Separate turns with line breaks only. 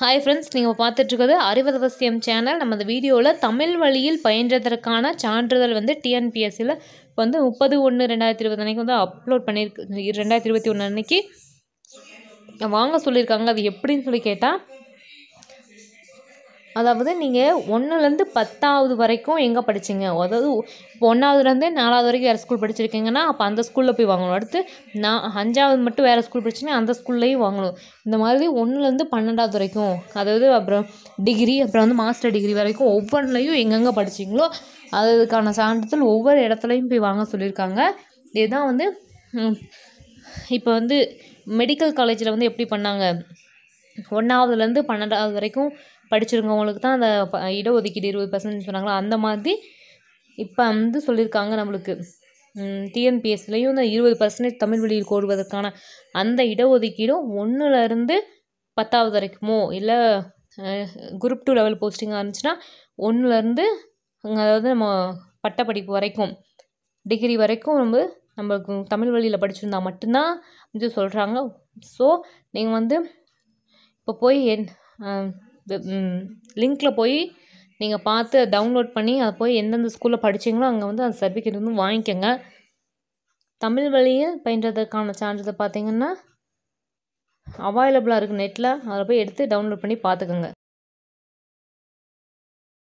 hi friends நீங்கள் பார்த்துட்ருக்குது அறிவதவசியம் channel நம்ம வீடியோவில் தமிழ் வழியில் பயின்றதற்கான சான்றிதழ் வந்து டிஎன்பிஎஸ்சியில் இப்போ வந்து முப்பது ஒன்று ரெண்டாயிரத்தி இருபது அன்னைக்கு வந்து அப்லோட் பண்ணியிருக்கு ரெண்டாயிரத்தி இருபத்தி ஒன்று அன்றைக்கி வாங்க சொல்லியிருக்காங்க அது எப்படின்னு சொல்லி கேட்டால் அதாவது நீங்கள் ஒன்றுலேருந்து பத்தாவது வரைக்கும் எங்கே படித்தீங்க அதாவது இப்போ ஒன்றாவதுலேருந்து நாலாவது வரைக்கும் வேறு ஸ்கூல் படிச்சிருக்கீங்கன்னா அப்போ அந்த ஸ்கூலில் போய் வாங்கணும் அடுத்து நான் அஞ்சாவது மட்டும் வேறு ஸ்கூல் படிச்சிங்கன்னா அந்த ஸ்கூல்லையும் வாங்கணும் இந்த மாதிரி ஒன்றுலேருந்து பன்னெண்டாவது வரைக்கும் அதாவது அப்புறம் டிகிரி அப்புறம் வந்து மாஸ்டர் டிகிரி வரைக்கும் ஒவ்வொன்றுலையும் எங்கெங்கே படிச்சிங்களோ அதுக்கான சான்றிதழ் ஒவ்வொரு இடத்துலையும் போய் வாங்க சொல்லியிருக்காங்க இதுதான் வந்து இப்போ வந்து மெடிக்கல் காலேஜில் வந்து எப்படி பண்ணாங்க ஒன்றாவதுலேருந்து பன்னெண்டாவது வரைக்கும் படிச்சிருக்கவங்களுக்கு தான் அந்த இடஒதுக்கீடு இருபது பர்சன்ட் சொன்னாங்களோ அந்த மாதிரி இப்போ வந்து சொல்லியிருக்காங்க நம்மளுக்கு டிஎன்பிஎஸ்லேயும் இந்த இருபது பர்சன்டேஜ் தமிழ் வழியில் கோடுவதற்கான அந்த இடஒதுக்கீடும் ஒன்றுலேருந்து பத்தாவது வரைக்குமோ இல்லை குரூப் டூ லெவல் போஸ்டிங்காக இருந்துச்சுன்னா ஒன்றுலேருந்து அதாவது நம்ம பட்டப்படிப்பு வரைக்கும் டிகிரி வரைக்கும் நம்ம நம்மளுக்கு தமிழ் வழியில் படிச்சிருந்தா மட்டும்தான் வந்து சொல்கிறாங்க ஸோ நீங்கள் வந்து இப்போ போய் என் லிங்க்கில் போய் நீங்கள் பார்த்து டவுன்லோட் பண்ணி அதை போய் எந்தெந்த ஸ்கூலில் படித்தீங்களோ அங்கே வந்து அந்த சர்டிஃபிகேட் வந்து வாங்கிக்கோங்க தமிழ் வழியில் பயின்றதுக்கான சான்றிதழ் பார்த்தீங்கன்னா அவைலபிளாக இருக்குது நெட்டில் அதில் போய் எடுத்து டவுன்லோட் பண்ணி பார்த்துக்கோங்க